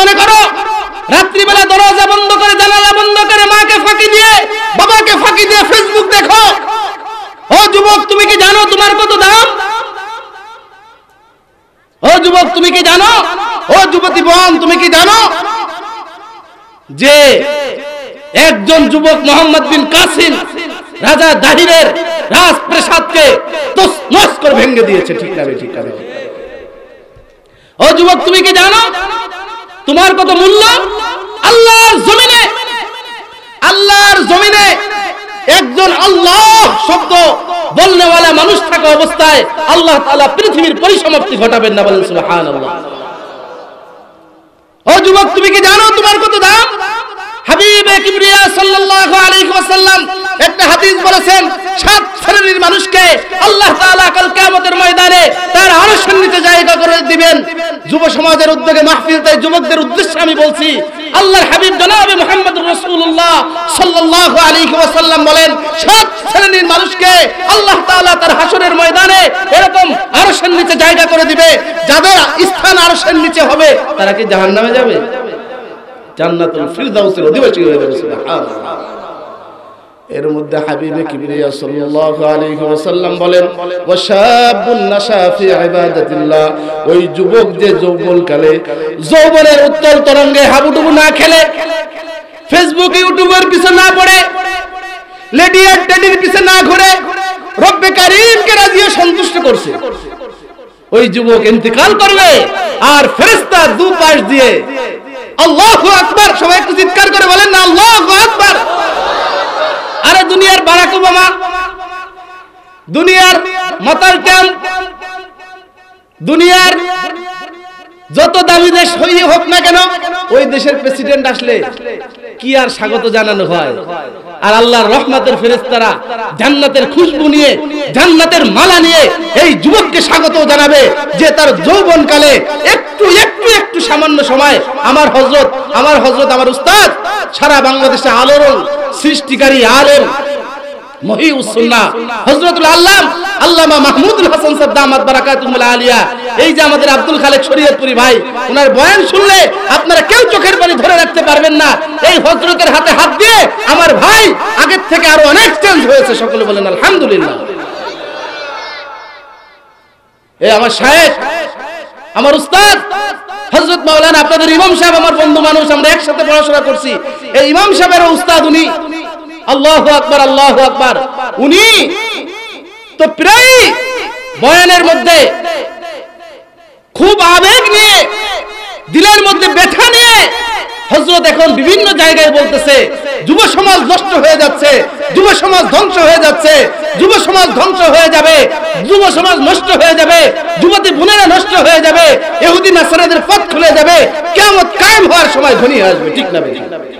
মনে করো রাত্রিবেলা দরজা বন্ধ করে জানালা বন্ধ করে মাকে ফাঁকি দিয়ে বাবাকে ফাঁকি দিয়ে ফেসবুক দেখো ও যুবক তুমি কি জানো তোমার কত দাম ও যুবক তুমি কি জানো ও যুবতী বোন তুমি কি জানো যে একজন যুবক মোহাম্মদ বিন কাসিম রাজা দাহিরের রাজপ্রসাদকে প্রাসাদকে করে ভেঙে দিয়েছে ঠিক আছে ঠিক আছে ও যুবক তুমি কি জানো তোমার কত মূল্য আল্লাহর জমিনে আল্লাহর জমিনে একজন আল্লাহ শব্দ বলনেওয়ালা মানুষ থাকা অবস্থায় আল্লাহ তাআলা পৃথিবীর পরিসমাপ্তি ঘটাবেন না বলেন সুবহানাল্লাহ ও যুবক তুমি কি জানো তোমার কত দাম হাবিবে কিবরিয়া সাল্লাল্লাহু আলাইহি ওয়াসাল্লাম একটা হাদিস বলেছেন শ্রেণীর মানুষকে আল্লাহ তাআলা কাল কিয়ামতের ময়দানে তার আরো সন্নিতে জায়গা করে দিবেন যুব সমাজের উদ্যোগে মাহফিল তাই যুবকদের উদ্দেশ্যে আমি বলছি আল্লাহর হাবিব জনাবে মোহাম্মদ রসুল্লাহ সাল্লাল্লাহু আলাইহি ওয়াসাল্লাম বলেন সব শ্রেণীর মানুষকে আল্লাহ তালা তার হাসরের ময়দানে এরকম আরো নিচে জায়গা করে দিবে যাদের স্থান আরো নিচে হবে তারা কি জাহান নামে যাবে জান্নাতুল ফিরদাউসের অধিবাসী হয়ে যাবে সুবহানাল্লাহ এর মধ্যে হাবিবে কিবরিয়া সাল্লাল্লাহু আলাইহি ওয়াসাল্লাম বলেন ওয়া শাবুন নাশা ফি ইবাদাতিল্লাহ ওই যুবক যে যৌবনকালে যৌবনের উত্তল তরঙ্গে হাবুডুবু না খেলে ফেসবুক ইউটিউবের পিছনে না পড়ে লেডি আর টেডির পিছনে না ঘুরে রব্বে কারীমকে রাজি ও সন্তুষ্ট করছে ওই যুবক ইন্তিকাল করবে আর ফেরেশতা দু পাশ দিয়ে আল্লাহু আকবার সবাই একটু চিৎকার করে বলেন না আল্লাহু আকবার আরে দুনিয়ার বারাক ওবামা দুনিয়ার মাতাল দুনিয়ার যত দামি দেশ হইয়ে হোক না কেন ওই দেশের প্রেসিডেন্ট আসলে কি আর স্বাগত জানানো হয় আর আল্লাহর রহমাতের ফেরেস্তারা জান্নাতের খুশবু নিয়ে জান্নাতের মালা নিয়ে এই যুবককে স্বাগত জানাবে যে তার যৌবনকালে একটু একটু একটু সামান্য সময় আমার হজরত আমার হজরত আমার উস্তাদ সারা বাংলাদেশে আলোড়ন সৃষ্টিকারী আলেম আল্লাহ আলিয়া এই যে আমাদের আব্দুল খালেক ভাই ওনার বয়ান শুনলে আপনারা কেউ চোখের পানি ধরে রাখতে পারবেন না এই হজরতের হাতে হাত দিয়ে আমার ভাই আগের থেকে আরো অনেক চেঞ্জ হয়েছে সকলে বলেন আলহামদুলিল্লাহ এ আমার সাহেব আমার উস্তাদ হজরত মাওলানা আপনাদের ইমাম সাহেব আমার বন্ধু মানুষ আমরা একসাথে পড়াশোনা করছি এই ইমাম সাহেবের উস্তাদ উনি আল্লাহ আকবর আল্লাহ আকবর উনি তো প্রায় বয়ানের মধ্যে খুব আবেগ নিয়ে দিলের মধ্যে ব্যথা নিয়ে হজরত এখন বিভিন্ন জায়গায় বলতেছে যুব সমাজ নষ্ট হয়ে যাচ্ছে যুব সমাজ ধ্বংস হয়ে যাচ্ছে যুব সমাজ ধ্বংস হয়ে যাবে যুব সমাজ নষ্ট হয়ে যাবে যুবতী বোনেরা নষ্ট হয়ে যাবে এহুদিন নাসারাদের পথ খুলে যাবে কেমন কায়েম হওয়ার সময় ধনী আসবে ঠিক না ঠিক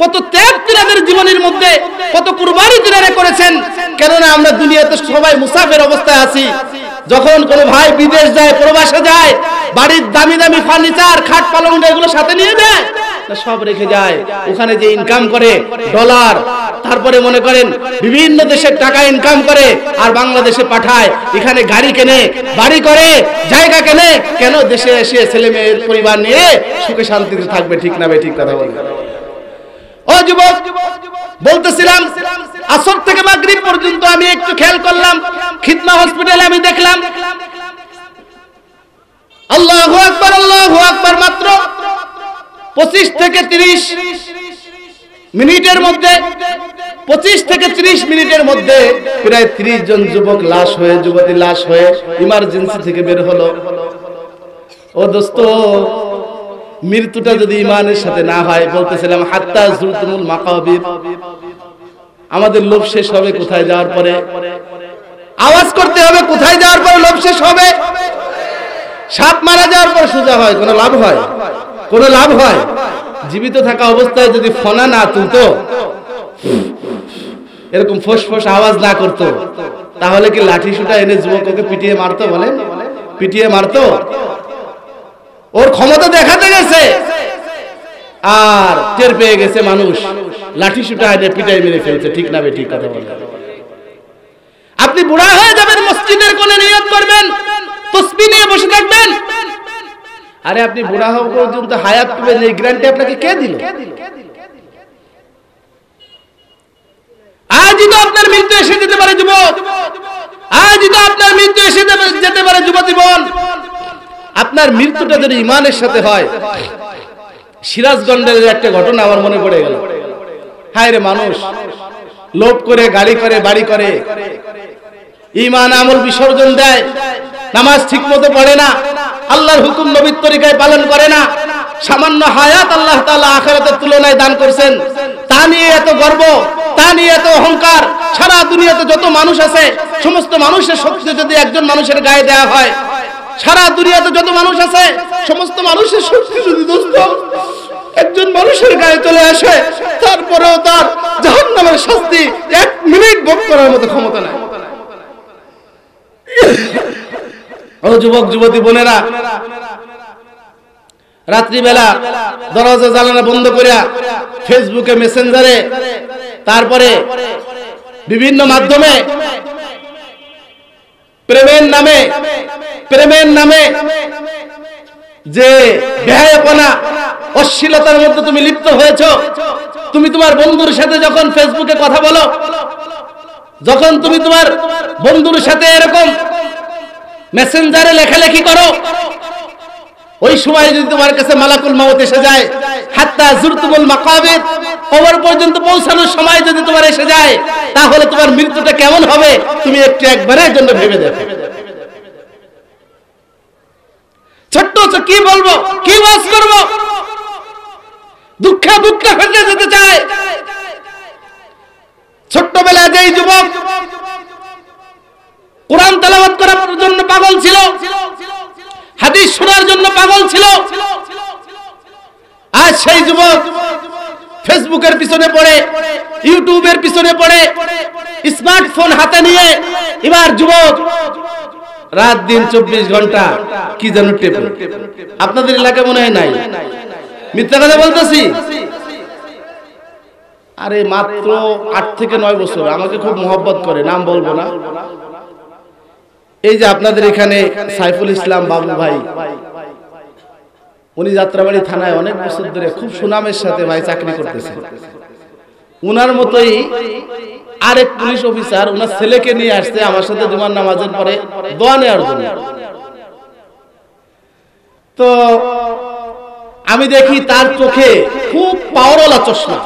কত ত্যাগ তিনি আমাদের জীবনের মধ্যে কত কুরবানি তিনারা করেছেন কেননা আমরা দুনিয়াতে সবাই মুসাফের অবস্থায় আছি যখন কোন ভাই বিদেশ যায় প্রবাসে যায় বাড়ির দামি দামি ফার্নিচার খাট পালং এগুলো সাথে নিয়ে যায় সব রেখে যায় ওখানে যে ইনকাম করে ডলার তারপরে মনে করেন বিভিন্ন দেশের টাকা ইনকাম করে আর বাংলাদেশে পাঠায় এখানে গাড়ি কেনে বাড়ি করে জায়গা কেনে কেন দেশে এসে ছেলে মেয়ের পরিবার নিয়ে সুখে শান্তিতে থাকবে ঠিক না ঠিক কথা বলবে ও থেকে মাগরিব পর্যন্ত আমি একটু খেয়াল করলাম খিদমা হসপিটালে আমি দেখলাম আল্লাহু আকবার আল্লাহু আকবার মাত্র 25 থেকে 30 মিনিটের মধ্যে 25 থেকে 30 মিনিটের মধ্যে প্রায় 30 জন যুবক লাশ হয়ে যুবতী লাশ হয়ে ইমার্জেন্সি থেকে বের হলো ও দোস্ত মৃত্যুটা যদি ইমানের সাথে না হয় বলতেছিলাম হাত্তা জুরতুমুল মাকাবির আমাদের লোভ শেষ হবে কোথায় যাওয়ার পরে আওয়াজ করতে হবে কোথায় যাওয়ার পরে লোভ শেষ হবে সাপ মারা যাওয়ার পর সোজা হয় কোনো লাভ হয় কোনো লাভ হয় জীবিত থাকা অবস্থায় যদি ফনা না তুলতো এরকম ফোস ফোস আওয়াজ না করতো তাহলে কি লাঠি সুটা এনে যুবককে পিটিয়ে মারতো বলেন পিটিয়ে মারতো ওর ক্ষমতা দেখাতে গেছে আর টের পেয়ে গেছে মানুষ লাঠি সুটা পিটাই মেরে ফেলছে ঠিক না ঠিক কথা বলে আপনি বুড়া হয়ে যাবেন মসজিদের কোণে নিয়ত করবেন তসবি নিয়ে বসে থাকবেন আরে আপনি বুড়া হওয়া পর্যন্ত হায়াত পাবেন এই গ্যারান্টি আপনাকে কে দিল আজই তো আপনার মৃত্যু এসে যেতে পারে যুবক আজই তো আপনার মৃত্যু এসে যেতে পারে যুব জীবন আপনার মৃত্যুটা যদি ইমানের সাথে হয় সিরাজগঞ্জের একটা ঘটনা আমার মনে পড়ে গেল হায় রে মানুষ লোভ করে গাড়ি করে বাড়ি করে ইমান আমল বিসর্জন দেয় নামাজ ঠিক মতো পড়ে না আল্লাহর হুকুম নবীর তরিকায় পালন করে না সামান্য হায়াত আল্লাহ তাআলা আখেরাতের তুলনায় দান করেছেন তা নিয়ে এত গর্ব তা নিয়ে এত অহংকার সারা দুনিয়াতে যত মানুষ আছে সমস্ত মানুষের শক্তি যদি একজন মানুষের গায়ে দেয়া হয় সারা দুনিয়াতে যত মানুষ আছে সমস্ত মানুষের শক্তি যদি দোস্ত একজন মানুষের গায়ে চলে আসে তারপরেও তার জাহান নামের শাস্তি এক মিনিট ভোগ করার মতো ক্ষমতা নাই যুবক যুবতী বোনেরা রাত্রিবেলা দরজা জানালা বন্ধ করিয়া ফেসবুকে মেসেঞ্জারে তারপরে বিভিন্ন মাধ্যমে প্রেমের নামে প্রেমের নামে যে ব্যয়পনা অশ্লীলতার মধ্যে তুমি লিপ্ত হয়েছ তুমি তোমার বন্ধুর সাথে যখন ফেসবুকে কথা বলো যখন তুমি তোমার বন্ধুর সাথে এরকম মেসেঞ্জারে লেখালেখি করো ওই সময় যদি তোমার কাছে মালাকুল মাউত এসে যায় হাত্তা জুরতুমুল মাকাবিদ কবর পর্যন্ত পৌঁছানোর সময় যদি তোমার এসে যায় তাহলে তোমার মৃত্যুটা কেমন হবে তুমি একটু একবারের জন্য ভেবে দেখো ছোট্ট কি বলবো কি বাস করব দুঃখে দুঃখে ফেলে যেতে চায় ছোট্টবেলায় যেই যুবক কোরআন তেলাবাত করার জন্য পাগল ছিল হাদিস শোনার জন্য পাগল ছিল আর সেই যুবক ফেসবুকের পিছনে পড়ে ইউটিউবের পিছনে পড়ে স্মার্টফোন হাতে নিয়ে এবার যুবক রাত দিন চব্বিশ ঘন্টা কি যেন টেপ আপনাদের এলাকা মনে হয় নাই মিথ্যা কথা বলতেছি আরে মাত্র আট থেকে নয় বছর আমাকে খুব মহব্বত করে নাম বলবো না এই যে আপনাদের এখানে সাইফুল ইসলাম বাবু ভাই উনি যাত্রাবাড়ি থানায় অনেক বছর ধরে খুব সুনামের সাথে ভাই চাকরি করতেছেন উনার মতোই আরেক পুলিশ অফিসার উনার ছেলেকে নিয়ে আসছে আমার সাথে জুমার নামাজের পরে দোয়া নেওয়ার জন্য তো আমি দেখি তার চোখে খুব পাওয়ারওয়ালা চশমা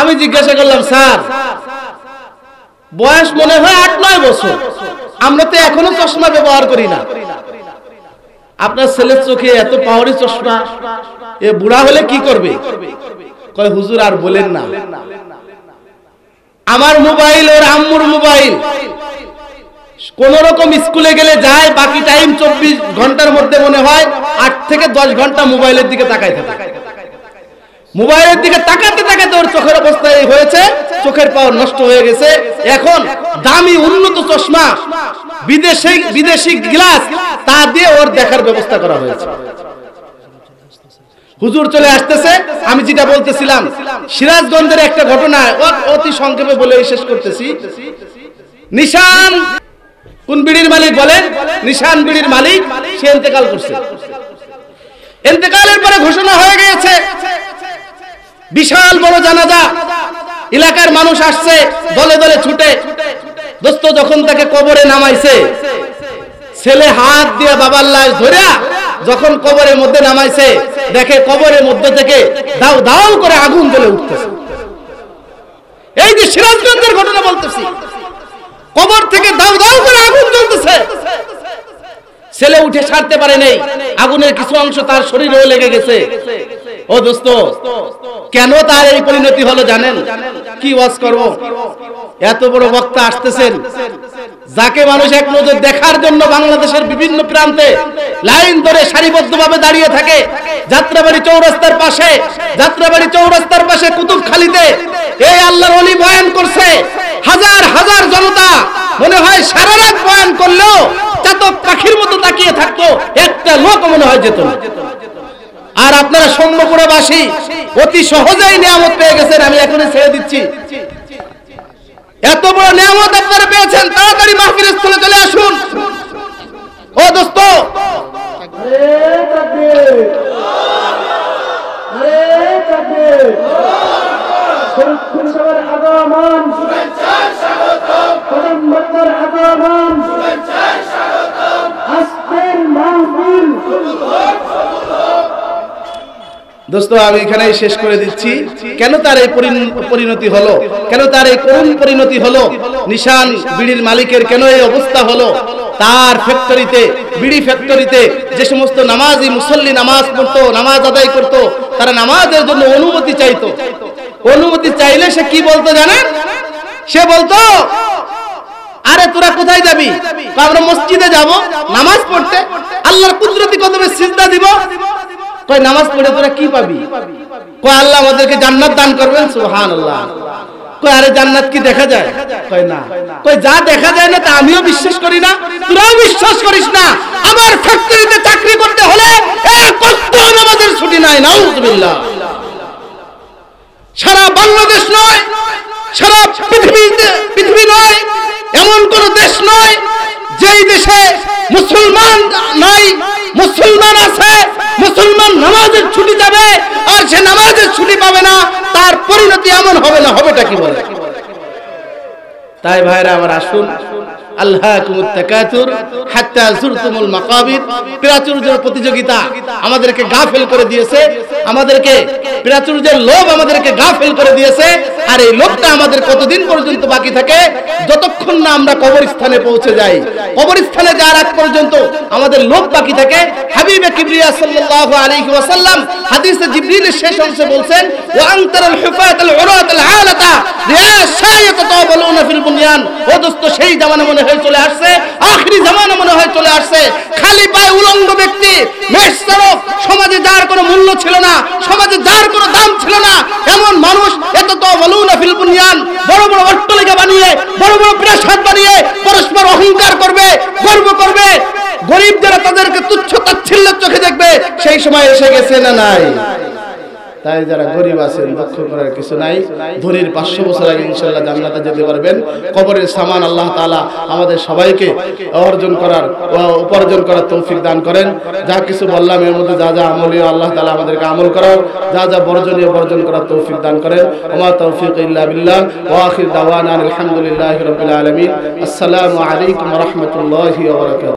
আমি জিজ্ঞাসা করলাম স্যার বয়স মনে হয় আট নয় বছর আমরা তো এখনো চশমা ব্যবহার করি না আপনার ছেলের চোখে এত পাওয়ারি চশমা এ বুড়া হলে কি করবে কয় হুজুর আর বলেন না আমার মোবাইল ওর আম্মুর মোবাইল কোন রকম স্কুলে গেলে যায় বাকি টাইম চব্বিশ ঘন্টার মধ্যে মনে হয় আট থেকে দশ ঘন্টা মোবাইলের দিকে তাকাই থাকে মোবাইলের দিকে তাকাতে তাকাতে ওর চোখের অবস্থায় হয়েছে চোখের পাওয়ার নষ্ট হয়ে গেছে এখন দামি উন্নত চশমা বিদেশি বিদেশি গ্লাস তা দিয়ে ওর দেখার ব্যবস্থা করা হয়েছে হুজুর চলে আসতেছে আমি যেটা বলতেছিলাম সিরাজগঞ্জের একটা ঘটনা অতি সংক্ষেপে বলে শেষ করতেছি নিশান কোন বিড়ির মালিক বলেন নিশান বিড়ির মালিক সে এতেকাল করছে এতেকালের পরে ঘোষণা হয়ে গিয়েছে বিশাল বড় জানাজা এলাকার মানুষ আসছে দলে দলে ছুটে দোস্ত যখন তাকে কবরে নামাইছে ছেলে হাত দিয়ে বাবার লাশ ধরিয়া যখন কবরের মধ্যে নামাইছে দেখে কবরের মধ্যে থেকে দাও দাও করে আগুন জ্বলে উঠতেছে এই যে সিরাজগঞ্জের ঘটনা বলতেছি কবর থেকে দাও দাও করে আগুন জ্বলতেছে ছেলে উঠে সারতে পারে নেই আগুনের কিছু অংশ তার শরীরেও লেগে গেছে ও দোস্ত কেন তার এই পরিণতি হলো জানেন কি ওয়াজ করব এত বড় বক্তা আসতেছেন যাকে মানুষ এক নজর দেখার জন্য বাংলাদেশের বিভিন্ন প্রান্তে লাইন ধরে সারিবদ্ধ ভাবে দাঁড়িয়ে থাকে যাত্রাবাড়ি চৌরাস্তার পাশে যাত্রাবাড়ি চৌরাস্তার পাশে কুতুব খালিতে এই আল্লাহর অলি বয়ান করছে হাজার হাজার জনতা মনে হয় সারা রাত বয়ান করলেও চাতক পাখির মতো তাকিয়ে থাকতো একটা লোক মনে হয় যেত আর আপনারা সম্ভবপুরে বাসী অতি সহজেই নিয়ামত পেয়ে গেছেন আমি এখনই ছেড়ে দিচ্ছি এত বড় নিয়ামত আপনারা পেয়েছেন তারা মাহফিলের স্থলে চলে দোস্ত আমি এখানে শেষ করে দিচ্ছি কেন তার এই পরিণতি হলো কেন তার এই করুণ পরিণতি হলো নিশান বিড়ির মালিকের কেন এই অবস্থা হলো তার ফ্যাক্টরিতে বিড়ি ফ্যাক্টরিতে যে সমস্ত নামাজি মুসল্লি নামাজ পড়তো নামাজ আদায় করত তারা নামাজের জন্য অনুমতি চাইতো অনুমতি চাইলে সে কি বলতো জানেন সে বলতো আরে তোরা কোথায় যাবি আমরা মসজিদে যাব নামাজ পড়তে আল্লাহর কুদরতি কত সিজদা দিব কয় নামাজ পড়ে তোরা কি পাবি কয় আল্লাহ আমাদেরকে জান্নাত দান করবেন সুহান আল্লাহ কয় আরে জান্নাত কি দেখা যায় কয় না কয় যা দেখা যায় না তা আমিও বিশ্বাস করি না তোরাও বিশ্বাস করিস না আমার ফ্যাক্টরিতে চাকরি করতে হলে এক আমাদের ছুটি নাই নাউজুবিল্লাহ সারা বাংলাদেশ নয় সারা পৃথিবী নয় এমন কোন দেশ নয় যেই দেশে মুসলমান নাই মুসলমান আছে মুসলমান নামাজের ছুটি যাবে আর সে নামাজের ছুটি পাবে না তার পরিণতি এমন হবে না হবেটা কি বলে তাই ভাইরা আমার আসুন প্রতিযোগিতা আমাদেরকে গাফেল করে দিয়েছে আমাদেরকে প্রাচুর্যের লোভ আমাদেরকে গাফেল করে দিয়েছে আর এই লোভটা আমাদের কতদিন পর্যন্ত বাকি থাকে যতক্ষণ না আমরা কবরস্থানে পৌঁছে যাই কবরস্থানে যাওয়ার আগ পর্যন্ত আমাদের লোভ বাকি থাকে হাবিবে কিবরিয়া সাল্লাল্লাহু আলাইহি ওয়াসাল্লাম হাদিসে জিবরিলের শেষ অংশে বলছেন ওয়া হুফাতাল উরাতাল আলাতা ফিল বুনিয়ান ও দোস্ত সেই জামানা মনে হয় চলে আসছে আখরি জামানা মনে হয় চলে আসছে খালি পায়ে উলঙ্গ ব্যক্তি মেষচারক সমাজে যার কোনো মূল্য ছিল না সমাজে যার কোনো দাম ছিল না এমন মানুষ এত তো বলুন ফিল বুনিয়ান বড় বড় অট্টলিকা বানিয়ে বড় বড় প্রাসাদ বানিয়ে পরস্পর অহংকার করবে গর্ব করবে গরিব যারা তাদেরকে তুচ্ছ তাচ্ছিল্য চোখে দেখবে সেই সময় এসে গেছে না নাই তাই যারা গরিব আছেন দুঃখ করার কিছু নাই ধনির পাঁচশো বছর আগে ইনশাল্লাহ জান্নাতে যেতে পারবেন কবরের সামান আল্লাহ তালা আমাদের সবাইকে অর্জন করার উপার্জন করার তৌফিক দান করেন যা কিছু বললাম এর মধ্যে যা যা আমলীয় আল্লাহ তালা আমাদেরকে আমল করার যা যা বর্জনীয় বর্জন করার তৌফিক দান করেন ওমা তৌফিক ইল্লাহ ওয়াখির দাওয়ান আলহামদুলিল্লাহ রবিল আলমিন আসসালামু আলাইকুম রহমতুল্লাহ